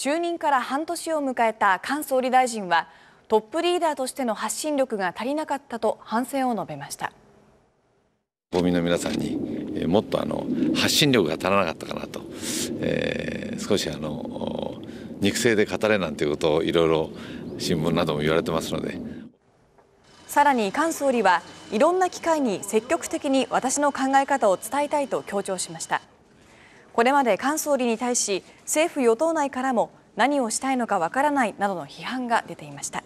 就任から半年を迎えた菅総理大臣はトップリーダーとしての発信力が足りなかったと反省を述べました国民の皆さんにもっとあの発信力が足らなかったかなと、えー、少しあの肉声で語れなんていうことをいろいろ新聞なども言われてますのでさらに菅総理はいろんな機会に積極的に私の考え方を伝えたいと強調しました。これまで菅総理に対し政府与党内からも何をしたいのかわからないなどの批判が出ていました。